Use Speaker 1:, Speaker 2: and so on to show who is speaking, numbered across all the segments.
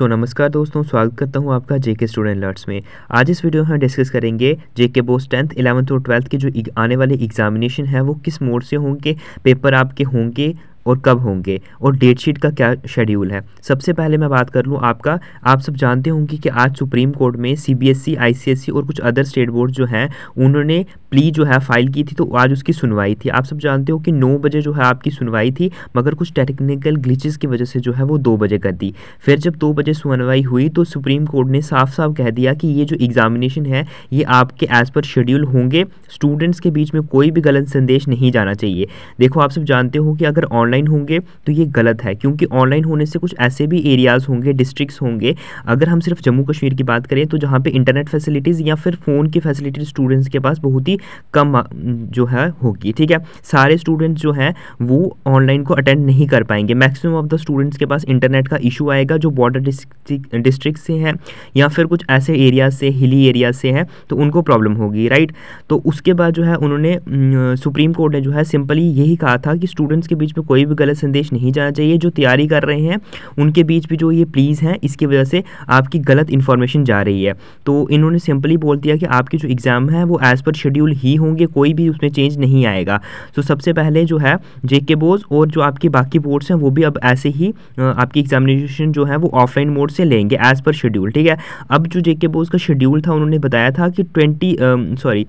Speaker 1: सो so, नमस्कार दोस्तों स्वागत करता हूँ आपका जेके स्टूडेंट लर्ट्स में आज इस वीडियो में हम डिस्कस करेंगे जेके बोस टेंथ इलेवंथ और ट्वेल्थ के जो आने वाले एग्जामिनेशन है वो किस मोड से होंगे पेपर आपके होंगे और कब होंगे और डेट शीट का क्या शेड्यूल है सबसे पहले मैं बात कर लूँ आपका आप सब जानते होंगे कि आज सुप्रीम कोर्ट में C B S I C S और कुछ अदर स्टेट बोर्ड जो हैं उन्होंने प्ली जो है फाइल की थी तो आज उसकी सुनवाई थी आप सब जानते हो कि नौ बजे जो है आपकी सुनवाई थी मगर कुछ टेक्निकल ग्लिचेस की वजह से जो है वो दो बजे कर दी फिर जब दो बजे सुनवाई हुई तो सुप्रीम कोर्ट ने साफ साफ कह दिया कि ये जो एग्जामिनेशन है ये आपके एज़ पर शेड्यूल होंगे स्टूडेंट्स के बीच में कोई भी गलत संदेश नहीं जाना चाहिए देखो आप सब जानते हो कि अगर ऑनलाइन होंगे तो ये गलत है क्योंकि ऑनलाइन होने से कुछ ऐसे भी एरियाज़ होंगे डिस्ट्रिक्स होंगे अगर हम सिर्फ जम्मू कश्मीर की बात करें तो जहाँ पर इंटरनेट फैसिलिटीज़ या फिर फ़ोन की फैसिलिटी स्टूडेंट्स के पास बहुत ही कम जो है होगी ठीक है सारे स्टूडेंट्स जो हैं वो ऑनलाइन को अटेंड नहीं कर पाएंगे मैक्सिमम ऑफ द स्टूडेंट्स के पास इंटरनेट का इशू आएगा जो बॉर्डर डिस्ट्रिक्ट से हैं या फिर कुछ ऐसे एरिया से हिली एरिया से हैं तो उनको प्रॉब्लम होगी राइट तो उसके बाद जो है उन्होंने सुप्रीम कोर्ट ने जो है सिंपली यही कहा था कि स्टूडेंट्स के बीच में कोई भी गलत संदेश नहीं जाना चाहिए जो तैयारी कर रहे हैं उनके बीच भी जो ये प्लीज़ हैं इसकी वजह से आपकी गलत इन्फॉर्मेशन जा रही है तो इन्होंने सिंपली बोल दिया कि आपकी जो एग्ज़ाम है वो एज़ पर शेड्यूल बिल्कुल ही होंगे कोई भी उसमें चेंज नहीं आएगा तो सबसे पहले जो है जेके बोर्ड्स और जो आपके बाकी बोर्ड्स हैं वो भी अब ऐसे ही आपकी एग्जामिनेशन जो है वो ऑफलाइन मोड से लेंगे एज़ पर शेड्यूल ठीक है अब जो जेके बोर्ड्स का शेड्यूल था उन्होंने बताया था कि ट्वेंटी सॉरी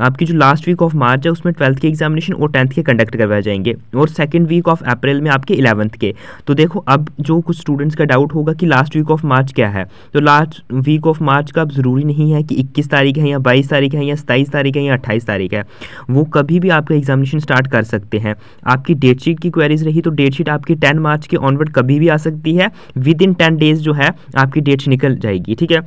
Speaker 1: आपकी जो लास्ट वीक ऑफ मार्च है उसमें ट्वेल्थ के एग्जामिनेशन और टेंथ के कंडक्ट करवाए जाएंगे और सेकेंड वीक ऑफ अप्रैल में आपके इलेवंथ के तो देखो अब जो कुछ स्टूडेंट्स का डाउट होगा कि लास्ट वीक ऑफ मार्च क्या है तो लास्ट वीक ऑफ मार्च का अब ज़रूरी नहीं है कि इक्कीस तारीख है या बाईस तारीख है या सताईस तारीख है या अट्ठाईस तारीख है वो कभी भी आपका एग्जामिनेशन स्टार्ट कर सकते हैं आपकी डेट शीट की क्वेरीज रही तो डेट शीट आपकी टेन मार्च के ऑनवर्ड कभी भी आ सकती है विद इन टेन डेज जो है आपकी डेट निकल जाएगी ठीक है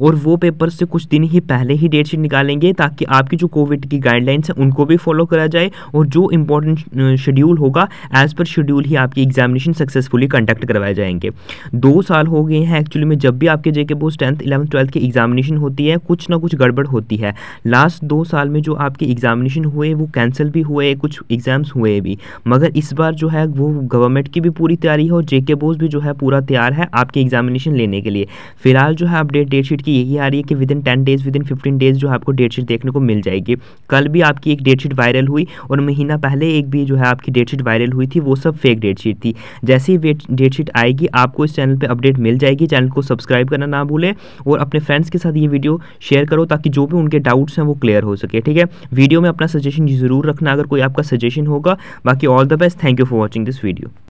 Speaker 1: और वो पेपर से कुछ दिन ही पहले ही डेट शीट निकालेंगे ताकि आपकी जो कोविड की गाइडलाइंस हैं उनको भी फॉलो करा जाए और जो इंपॉर्टेंट शेड्यूल होगा एज़ पर शेड्यूल ही आपकी एग्जामिनेशन सक्सेसफुली कंडक्ट करवाए जाएंगे दो साल हो गए हैं एक्चुअली में जब भी आपके JK BOSE tenth eleventh twelfth की एग्जामिनेशन होती है कुछ ना कुछ गड़बड़ होती है लास्ट दो साल में जो आपके एग्जामिनेशन हुए वो कैंसिल भी हुए कुछ एग्ज़ाम्स हुए भी मगर इस बार जो है वो गवर्नमेंट की भी पूरी तैयारी है और जे के बोस भी जो है पूरा तैयार है आपके एग्जामिनेशन लेने के लिए फिलहाल जो है अपडेट डेट शीट की यही आ रही है कि within ten days within fifteen days जो है आपको डेट शीट देखने को मिल जाएगी कल भी आपकी एक डेट शीट वायरल हुई और महीना पहले एक भी जो है आपकी डेट शीट वायरल हुई थी वो सब फेक डेट शीट थी जैसे ही डेट शीट आएगी आपको इस चैनल पर अपडेट मिल जाएगी चैनल को सब्सक्राइब करना ना भूलें और अपने फ्रेंड्स के साथ ये वीडियो शेयर करो ताकि जो भी उनके डाउट्स हैं वो क्लियर हो सके ठीक है वीडियो में अपना सजेशन ज़रूर रखना अगर कोई आपका सजेशन होगा बाकी all the best thank you for watching this video